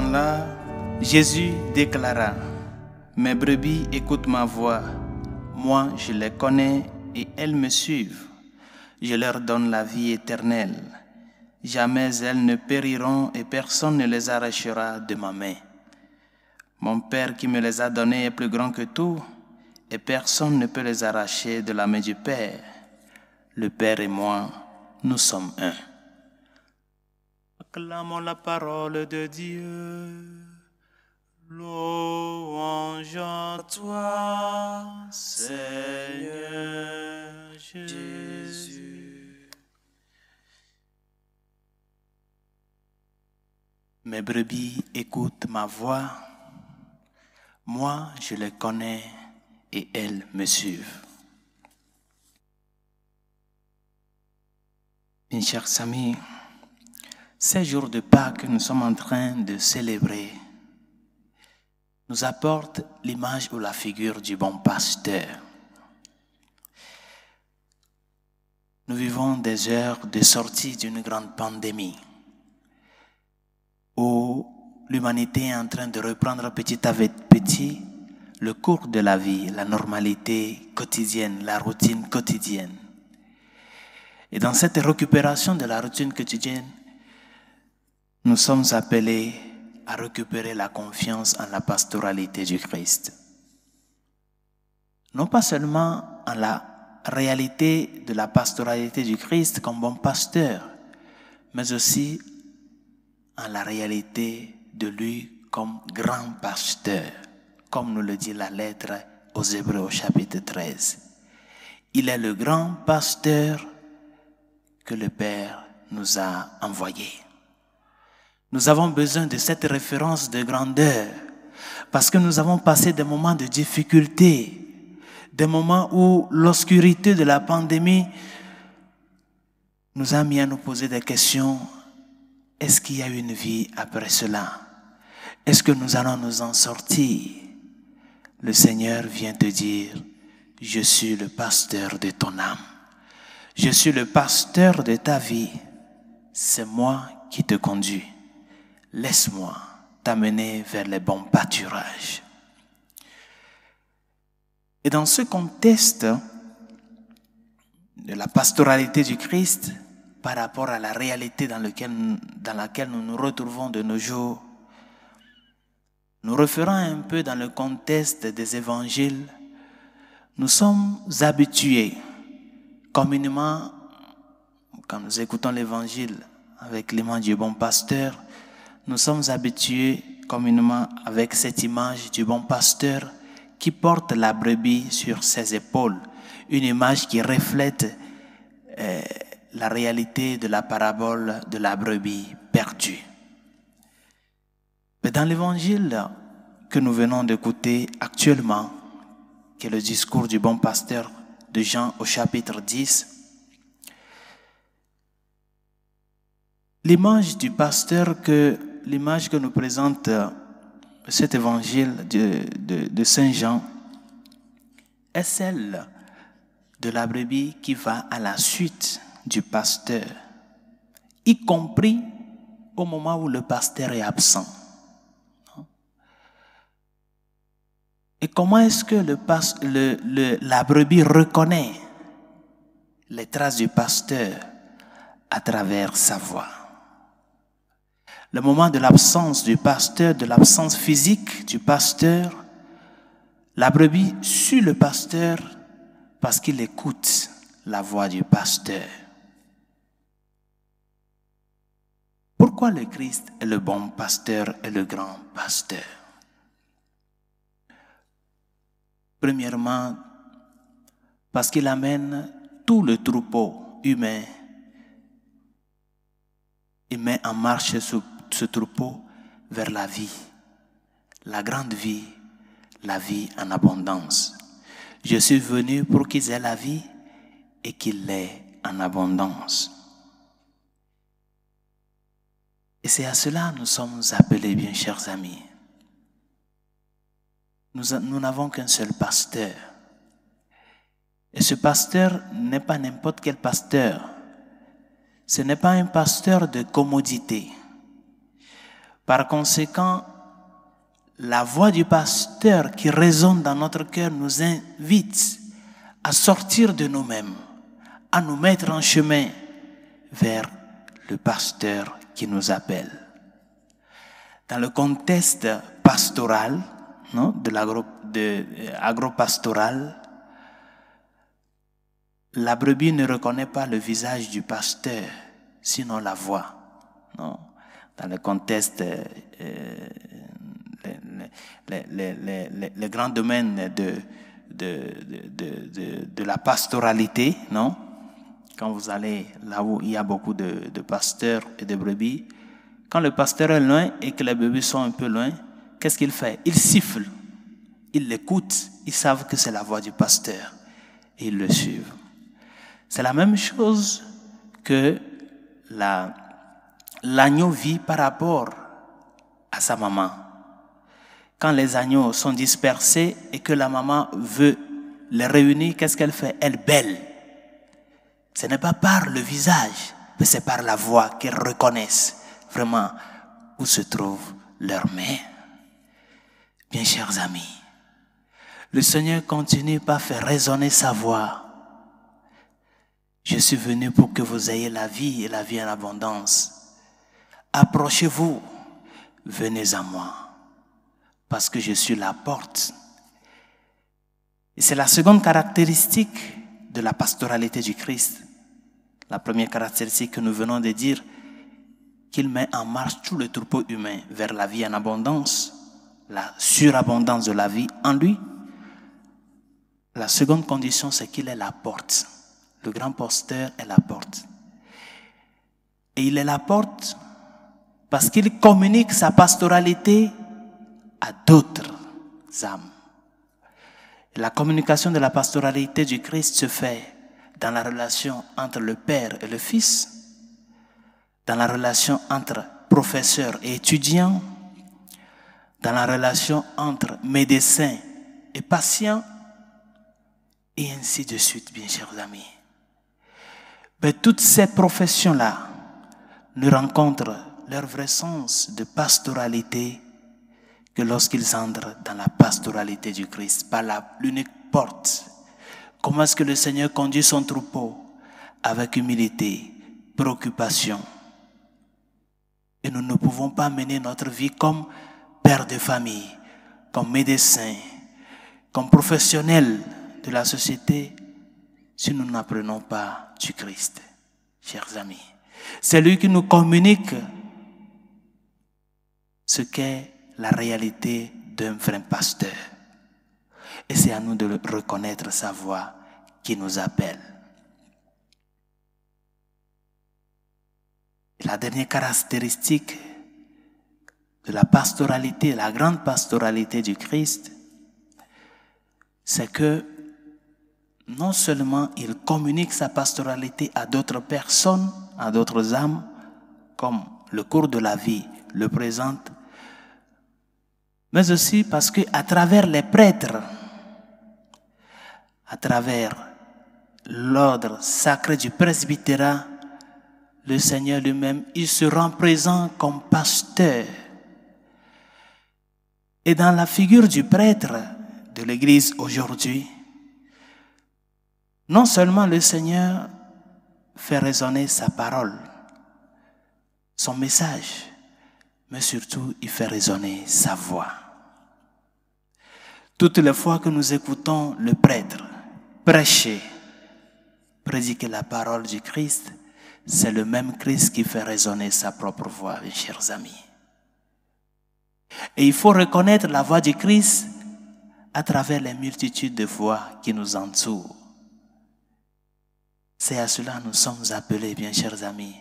là Jésus déclara, Mes brebis écoutent ma voix, moi je les connais et elles me suivent. Je leur donne la vie éternelle. Jamais elles ne périront et personne ne les arrachera de ma main. Mon Père qui me les a donnés est plus grand que tout, et personne ne peut les arracher de la main du Père. Le Père et moi, nous sommes un. Clamons la parole de Dieu. Louange en toi, Seigneur Jésus. Mes brebis écoutent ma voix. Moi, je les connais et elles me suivent. Mes chers amis, ces jours de Pâques que nous sommes en train de célébrer nous apportent l'image ou la figure du bon pasteur. Nous vivons des heures de sortie d'une grande pandémie où l'humanité est en train de reprendre petit à petit le cours de la vie, la normalité quotidienne, la routine quotidienne. Et dans cette récupération de la routine quotidienne, nous sommes appelés à récupérer la confiance en la pastoralité du Christ. Non pas seulement en la réalité de la pastoralité du Christ comme bon pasteur, mais aussi en la réalité de lui comme grand pasteur, comme nous le dit la lettre aux Hébreux au chapitre 13. Il est le grand pasteur que le Père nous a envoyé. Nous avons besoin de cette référence de grandeur parce que nous avons passé des moments de difficulté, des moments où l'obscurité de la pandémie nous a mis à nous poser des questions. Est-ce qu'il y a une vie après cela Est-ce que nous allons nous en sortir Le Seigneur vient te dire, je suis le pasteur de ton âme. Je suis le pasteur de ta vie. C'est moi qui te conduis laisse-moi t'amener vers les bons pâturages. Et dans ce contexte de la pastoralité du Christ par rapport à la réalité dans, laquelle nous nous retrouvons de nos jours, nous referons un peu dans le contexte des évangiles, nous sommes habitués communément, quand nous écoutons l'évangile avec l'image du bon pasteur, nous sommes habitués communément avec cette image du bon pasteur qui porte la brebis sur ses épaules, une image qui reflète euh, la réalité de la parabole de la brebis perdue. Mais dans l'évangile que nous venons d'écouter actuellement, qui est le discours du bon pasteur de Jean au chapitre 10, l'image du pasteur que l'image que nous présente euh, cet évangile de, Saint Jean est celle de la brebis qui va à la suite du pasteur, y compris au moment où le pasteur est absent. Et comment est-ce que la brebis reconnaît les traces du pasteur à travers sa voix le moment de l'absence du pasteur, de l'absence physique du pasteur, la brebis suit le pasteur parce qu'il écoute la voix du pasteur. Pourquoi le Christ est le bon pasteur et le grand pasteur Premièrement, parce qu'il amène tout le troupeau humain et met en marche ce ce troupeau vers la vie, la grande vie, la vie en abondance. Je suis venu pour qu'ils aient la vie et qu'ils l'aient en abondance. Et c'est à cela nous sommes appelés, bien chers amis. Nous n'avons qu'un seul pasteur. Et ce pasteur n'est pas n'importe quel pasteur. Ce n'est pas un pasteur de commodité. Par conséquent, la voix du pasteur qui résonne dans notre cœur nous invite à sortir de nous-mêmes, à nous mettre en chemin vers le pasteur qui nous appelle. Dans le contexte pastoral, non, de euh, pastoral la brebis ne reconnaît pas le visage du pasteur, sinon la voix. Non dans le contexte, euh, euh, les, grands domaines de, de, de, de, la pastoralité, non Quand vous allez là où il y a beaucoup de, pasteurs et de brebis, quand le pasteur est loin et que les brebis sont un peu loin, qu'est-ce qu'il fait Il siffle, il l'écoute, ils savent que c'est la voix du pasteur et ils le suivent. C'est la même chose que la, l'agneau vit par rapport à sa maman. Quand les agneaux sont dispersés et que la maman veut les réunir, qu'est-ce qu'elle fait Elle belle. Ce n'est pas par le visage, mais c'est par la voix qu'elles reconnaissent vraiment où se trouve leur mère. Bien chers amis, le Seigneur continue par faire résonner sa voix. Je suis venu pour que vous ayez la vie et la vie en abondance. Approchez-vous, venez à moi, parce que je suis la porte. Et c'est la seconde caractéristique de la pastoralité du Christ. La première caractéristique que nous venons de dire, qu'il met en marche tout le troupeau humain vers la vie en abondance, la surabondance de la vie en lui. La seconde condition, c'est qu'il est la porte. Le grand pasteur est la porte. Et il est la porte parce qu'il communique sa pastoralité à d'autres âmes. La communication de la pastoralité du Christ se fait dans la relation entre le Père et le Fils, dans la relation entre professeur et étudiant, dans la relation entre médecin et patient, et ainsi de suite, bien chers amis. Mais toutes ces professions-là nous rencontrent leur vrai sens de pastoralité que lorsqu'ils entrent dans la pastoralité du Christ, par l'unique porte. Comment est-ce que le Seigneur conduit son troupeau Avec humilité, préoccupation. Et nous ne pouvons pas mener notre vie comme père de famille, comme médecin, comme professionnel de la société, si nous n'apprenons pas du Christ, chers amis. C'est lui qui nous communique ce qu'est la réalité d'un vrai pasteur. Et c'est à nous de reconnaître sa voix qui nous appelle. la dernière caractéristique de la pastoralité, la grande pastoralité du Christ, c'est que non seulement il communique sa pastoralité à d'autres personnes, à d'autres âmes, comme le cours de la vie le présente mais aussi parce que à travers les prêtres, à travers l'ordre sacré du presbytérat, le Seigneur lui-même, il se rend présent comme pasteur. Et dans la figure du prêtre de l'Église aujourd'hui, non seulement le Seigneur fait résonner sa parole, son message, mais surtout il fait résonner sa voix. Toutes les fois que nous écoutons le prêtre prêcher, prédiquer la parole du Christ, c'est le même Christ qui fait résonner sa propre voix, mes chers amis. Et il faut reconnaître la voix du Christ à travers les multitudes de voix qui nous entourent. C'est à cela que nous sommes appelés, bien chers amis,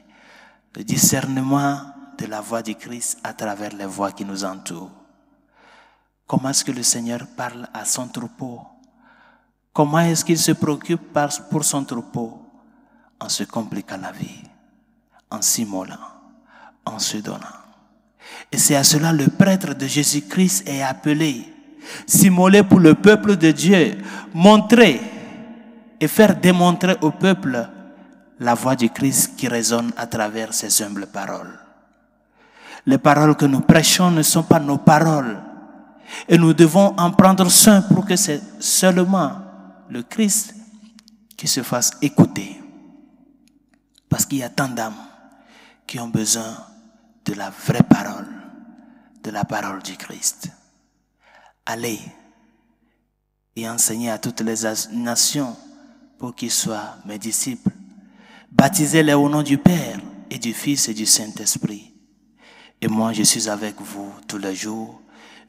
le discernement de la voix du Christ à travers les voix qui nous entourent. Comment est-ce que le Seigneur parle à son troupeau Comment est-ce qu'il se préoccupe pour son troupeau En se compliquant la vie, en s'immolant, en se donnant. Et c'est à cela le prêtre de Jésus-Christ est appelé. S'immoler pour le peuple de Dieu, montrer et faire démontrer au peuple la voix du Christ qui résonne à travers ses humbles paroles. Les paroles que nous prêchons ne sont pas nos paroles, et nous devons en prendre soin pour que c'est seulement le Christ qui se fasse écouter. Parce qu'il y a tant d'âmes qui ont besoin de la vraie parole, de la parole du Christ. Allez et enseignez à toutes les nations pour qu'ils soient mes disciples. Baptisez-les au nom du Père et du Fils et du Saint-Esprit. Et moi, je suis avec vous tous les jours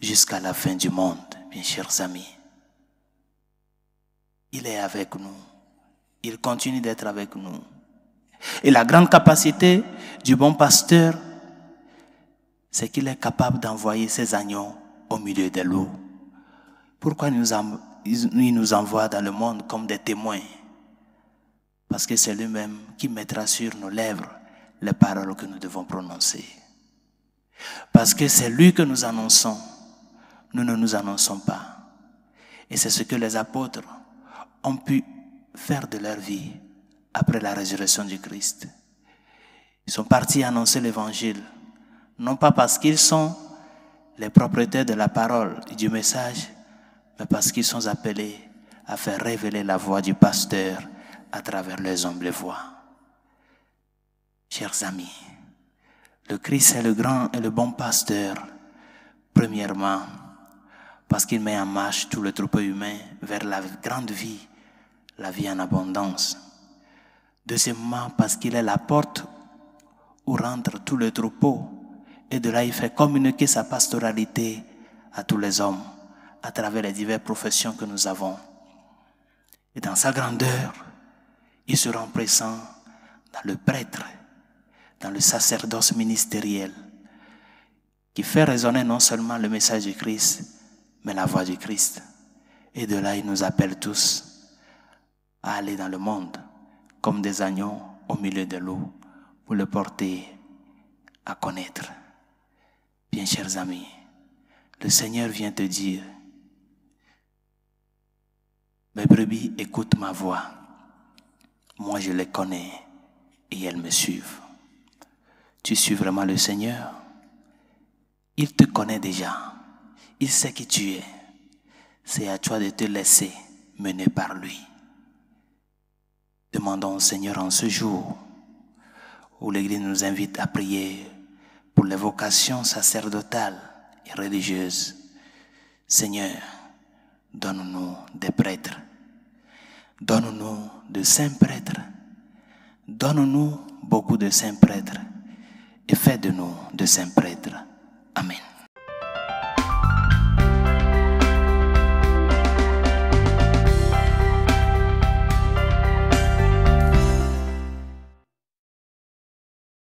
jusqu'à la fin du monde, mes chers amis. Il est avec nous. Il continue d'être avec nous. Et la grande capacité du bon pasteur, c'est qu'il est capable d'envoyer ses agneaux au milieu de l'eau. Pourquoi il nous envoie dans le monde comme des témoins Parce que c'est lui-même qui mettra sur nos lèvres les paroles que nous devons prononcer. Parce que c'est lui que nous annonçons nous ne nous annonçons pas. Et c'est ce que les apôtres ont pu faire de leur vie après la résurrection du Christ. Ils sont partis annoncer l'évangile, non pas parce qu'ils sont les propriétaires de la parole et du message, mais parce qu'ils sont appelés à faire révéler la voix du pasteur à travers les humbles voix. Chers amis, le Christ est le grand et le bon pasteur, premièrement parce qu'il met en marche tout le troupeau humain vers la grande vie, la vie en abondance. Deuxièmement, parce qu'il est la porte où rentre tout le troupeau, et de là il fait communiquer sa pastoralité à tous les hommes, à travers les diverses professions que nous avons. Et dans sa grandeur, il se rend présent dans le prêtre, dans le sacerdoce ministériel, qui fait résonner non seulement le message du Christ, mais la voix du Christ. Et de là, il nous appelle tous à aller dans le monde comme des agneaux au milieu de l'eau pour le porter à connaître. Bien chers amis, le Seigneur vient te dire, mes brebis écoute ma voix, moi je les connais et elles me suivent. Tu suis vraiment le Seigneur Il te connaît déjà. Il sait qui tu es. C'est à toi de te laisser mener par lui. Demandons au Seigneur en ce jour où l'Église nous invite à prier pour les vocations sacerdotales et religieuses. Seigneur, donne-nous des prêtres. Donne-nous de saints prêtres. Donne-nous beaucoup de saints prêtres et fais de nous de saints prêtres. Amen.